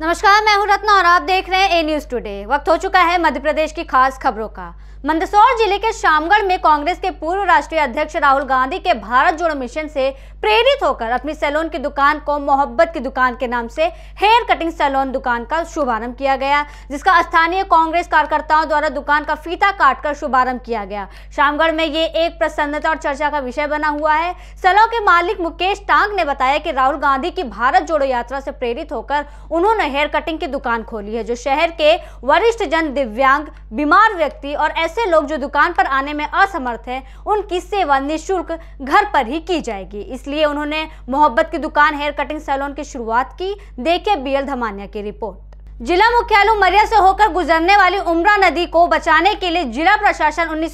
नमस्कार मैं हूं रत्ना और आप देख रहे हैं ए न्यूज टुडे वक्त हो चुका है मध्य प्रदेश की खास खबरों का मंदसौर जिले के शामगढ़ में कांग्रेस के पूर्व राष्ट्रीय अध्यक्ष राहुल गांधी के भारत जोड़ो मिशन से प्रेरित होकर अपनी सैलून की दुकान को मोहब्बत की दुकान के नाम से हेयर कटिंग सैलून दुकान का शुभारंभ किया गया जिसका स्थानीय कांग्रेस कार्यकर्ताओं द्वारा दुकान का फीता काटकर शुभारंभ किया गया शामगढ़ में ये एक प्रसन्नता और चर्चा का विषय बना हुआ है सैलून के मालिक मुकेश टांग ने बताया की राहुल गांधी की भारत जोड़ो यात्रा से प्रेरित होकर उन्होंने हेयर कटिंग की दुकान खोली है जो शहर के वरिष्ठ जन दिव्यांग बीमार व्यक्ति और ऐसे लोग जो दुकान पर आने में असमर्थ हैं उनकी सेवा निःशुल्क घर पर ही की जाएगी इसलिए उन्होंने मोहब्बत की दुकान हेयर कटिंग सैलून की शुरुआत की देखे बी एल धमानिया की रिपोर्ट जिला मुख्यालय उमरिया से होकर गुजरने वाली उमरा नदी को बचाने के लिए जिला प्रशासन उन्नीस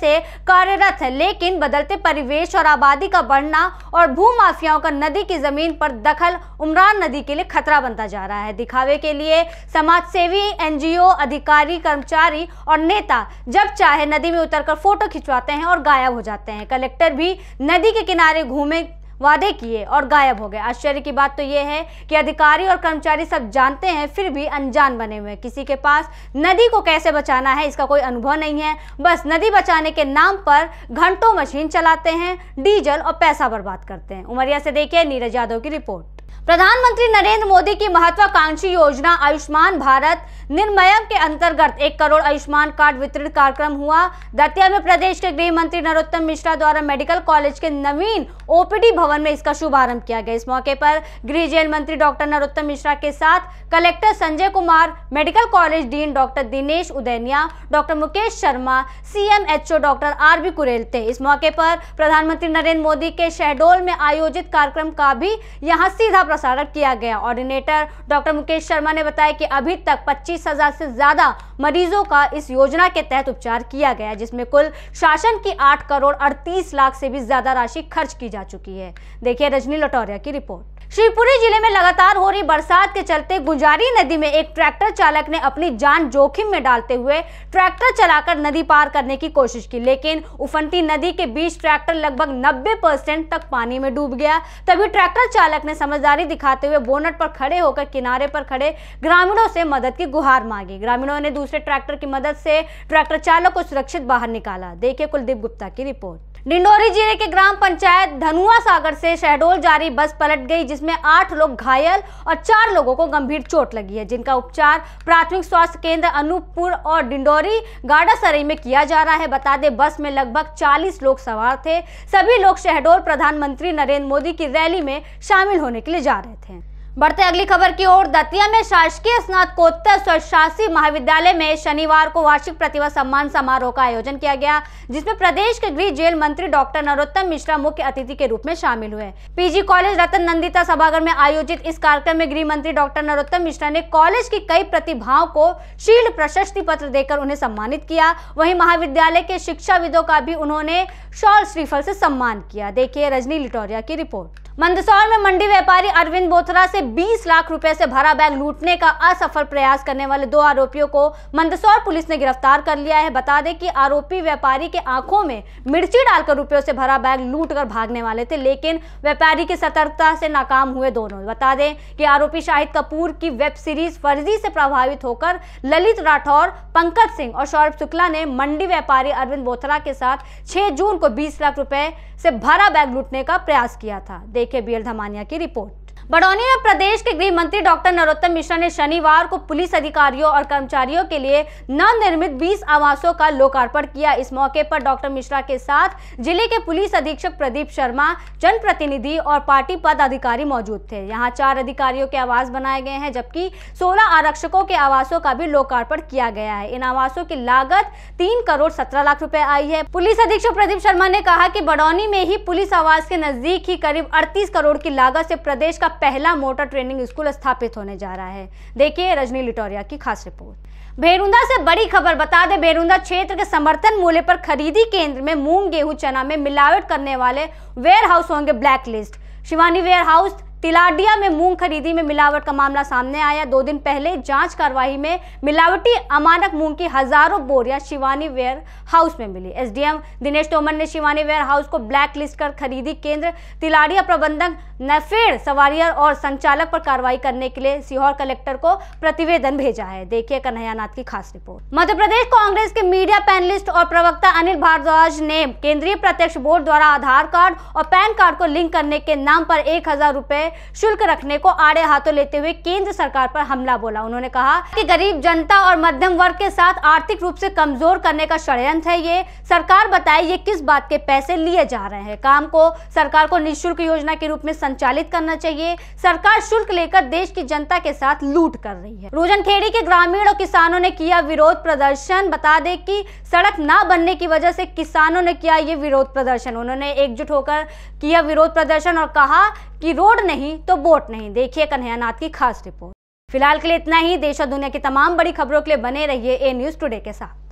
से कार्यरत है लेकिन बदलते परिवेश और आबादी का बढ़ना और भू माफियाओं का नदी की जमीन पर दखल उमरान नदी के लिए खतरा बनता जा रहा है दिखावे के लिए समाज सेवी एनजीओ अधिकारी कर्मचारी और नेता जब चाहे नदी में उतर फोटो खिंचवाते हैं और गायब हो जाते हैं कलेक्टर भी नदी के किनारे घूमे वादे किए और गायब हो गए आश्चर्य की बात तो ये है कि अधिकारी और कर्मचारी सब जानते हैं फिर भी अनजान बने हुए किसी के पास नदी को कैसे बचाना है इसका कोई अनुभव नहीं है बस नदी बचाने के नाम पर घंटों मशीन चलाते हैं डीजल और पैसा बर्बाद करते हैं उमरिया से देखिए नीरज यादव की रिपोर्ट प्रधानमंत्री नरेंद्र मोदी की महत्वाकांक्षी योजना आयुष्मान भारत निर्मयम के अंतर्गत एक करोड़ आयुष्मान कार्ड वितरण कार्यक्रम हुआ दतिया में प्रदेश के गृह मंत्री नरोत्तम मिश्रा द्वारा मेडिकल कॉलेज के नवीन ओपीडी भवन में इसका शुभारंभ किया गया इस मौके पर गृह जेल मंत्री डॉक्टर नरोत्तम मिश्रा के साथ collector Sanjay Kumar medical college dean doctor Dinesh Udainiya doctor Mukesh Sharma CMHO doctor R B Kurel थे इस मौके पर प्रधानमंत्री नरेंद्र मोदी के शहडोल में आयोजित कार्यक्रम का भी यहाँ सीधा प्रसारण किया गया ऑर्डिनेटर डॉक्टर मुकेश शर्मा ने बताया कि अभी तक पच्चीस हजार से ज्यादा मरीजों का इस योजना के तहत उपचार किया गया जिसमें कुल शासन की आठ करोड़ अड़तीस लाख से भी ज्यादा राशि खर्च की जा चुकी है देखिए रजनी लटोरिया की रिपोर्ट शिवपुरी जिले में लगातार हो रही बरसात के चलते गुंजारी नदी में एक ट्रैक्टर चालक ने अपनी जान जोखिम में डालते हुए ट्रैक्टर चलाकर नदी पार करने की कोशिश की लेकिन उफनती नदी के बीच ट्रैक्टर लगभग 90 परसेंट तक पानी में डूब गया तभी ट्रैक्टर चालक ने समझदारी दिखाते हुए बोनट पर खड़े होकर किनारे पर खड़े ग्रामीणों से मदद की गुहार हार मांगी ग्रामीणों ने दूसरे ट्रैक्टर की मदद से ट्रैक्टर चालक को सुरक्षित बाहर निकाला देखिए कुलदीप गुप्ता की रिपोर्ट डिंडोरी जिले के ग्राम पंचायत धनुआ सागर से शहडोल जारी बस पलट गई जिसमें आठ लोग घायल और चार लोगों को गंभीर चोट लगी है जिनका उपचार प्राथमिक स्वास्थ्य केंद्र अनूपपुर और डिंडोरी गाडासरई में किया जा रहा है बता दें बस में लगभग 40 लोग सवार थे सभी लोग शहडोल प्रधानमंत्री नरेंद्र मोदी की रैली में शामिल होने के लिए जा रहे थे बढ़ते अगली खबर की ओर दतिया में शासकीय स्नातकोत्तर स्वशासी महाविद्यालय में शनिवार को वार्षिक प्रतिभा सम्मान समारोह का आयोजन किया गया जिसमें प्रदेश के गृह जेल मंत्री डॉक्टर नरोत्तम मिश्रा मुख्य अतिथि के रूप में शामिल हुए पीजी कॉलेज रतन नंदिता सभागार में आयोजित इस कार्यक्रम में गृह मंत्री डॉक्टर नरोत्तम मिश्रा ने कॉलेज की कई प्रतिभाओं को शील्ड प्रशस्ति पत्र देकर उन्हें सम्मानित किया वही महाविद्यालय के शिक्षाविदों का भी उन्होंने शॉल श्रीफल से सम्मान किया देखिए रजनी लिटोरिया की रिपोर्ट मंदसौर में मंडी व्यापारी अरविंद बोथरा से 20 लाख रुपए से भरा बैग लूटने का असफल प्रयास करने वाले दो आरोपियों को मंदसौर पुलिस ने गिरफ्तार कर लिया है बता दें कि आरोपी व्यापारी के आंखों में मिर्ची डालकर रुपयों से भरा बैग लूट कर भागने वाले थे लेकिन व्यापारी की सतर्कता से नाकाम हुए दोनों बता दें कि आरोपी शाहिद कपूर की वेब सीरीज फर्जी से प्रभावित होकर ललित राठौर पंकज सिंह और सौरभ शुक्ला ने मंडी व्यापारी अरविंद बोथरा के साथ छह जून को बीस लाख रुपए से भरा बैग लूटने का प्रयास किया था के बी एल धमानिया की रिपोर्ट बड़ौनी में प्रदेश के गृह मंत्री डॉक्टर नरोत्तम मिश्रा ने शनिवार को पुलिस अधिकारियों और कर्मचारियों के लिए नवनिर्मित 20 आवासों का लोकार्पण किया इस मौके पर डॉक्टर मिश्रा के साथ जिले के पुलिस अधीक्षक प्रदीप शर्मा जनप्रतिनिधि और पार्टी पद अधिकारी मौजूद थे यहाँ चार अधिकारियों के आवास बनाए गए हैं जबकि सोलह आरक्षकों के आवासों का भी लोकार्पण किया गया है इन आवासों की लागत तीन करोड़ सत्रह लाख रूपए आई है पुलिस अधीक्षक प्रदीप शर्मा ने कहा की बड़ौनी में ही पुलिस आवास के नजदीक ही करीब अड़तीस करोड़ की लागत से प्रदेश का पहला मोटर ट्रेनिंग स्कूल स्थापित होने जा रहा है देखिए रजनी लिटोरिया की खास रिपोर्ट भेरुंदा से बड़ी खबर बता दे भेरुंदा क्षेत्र के समर्थन मूल्य पर खरीदी केंद्र में मूंग गेहूं चना में मिलावट करने वाले वेयर हाउस होंगे blacklist Shivani warehouse Tiladiya में मूंग खरीदी में मिलावट का मामला सामने आया दो दिन पहले जांच कार्रवाई में मिलावटी अमानक मूंग की हजारों बोरियां शिवानी वेयर हाउस में मिली एसडीएम दिनेश तोमर ने शिवानी वेयर हाउस को ब्लैक लिस्ट कर खरीदी केंद्र तिलाडिया प्रबंधक नफेड़ सवारियर और संचालक पर कार्रवाई करने के लिए सीहोर कलेक्टर को प्रतिवेदन भेजा है देखिए कन्हैयानाथ की खास रिपोर्ट मध्य प्रदेश कांग्रेस के मीडिया पैनलिस्ट और प्रवक्ता अनिल भारद्वाज ने केंद्रीय प्रत्यक्ष बोर्ड द्वारा आधार कार्ड और पैन कार्ड को लिंक करने के नाम पर एक हजार रूपए शुल्क रखने को आड़े हाथों लेते हुए केंद्र सरकार पर हमला बोला उन्होंने कहा कि गरीब जनता और मध्यम वर्ग के साथ आर्थिक रूप से कमजोर करने का षड्यंत्र है ये सरकार बताए ये किस बात के पैसे लिए जा रहे हैं काम को सरकार को निःशुल्क योजना के रूप में संचालित करना चाहिए सरकार शुल्क लेकर देश की जनता के साथ लूट कर रही है रोजनखेड़ी के ग्रामीण और किसानों ने किया विरोध प्रदर्शन बता दें कि सड़क ना बनने की वजह से किसानों ने किया ये विरोध प्रदर्शन उन्होंने एकजुट होकर किया विरोध प्रदर्शन और कहा कि रोड नहीं तो वोट नहीं देखिए कन्हैयानाथ की खास रिपोर्ट फिलहाल के लिए इतना ही देश और दुनिया की तमाम बड़ी खबरों के लिए बने रहिए ए न्यूज टुडे के साथ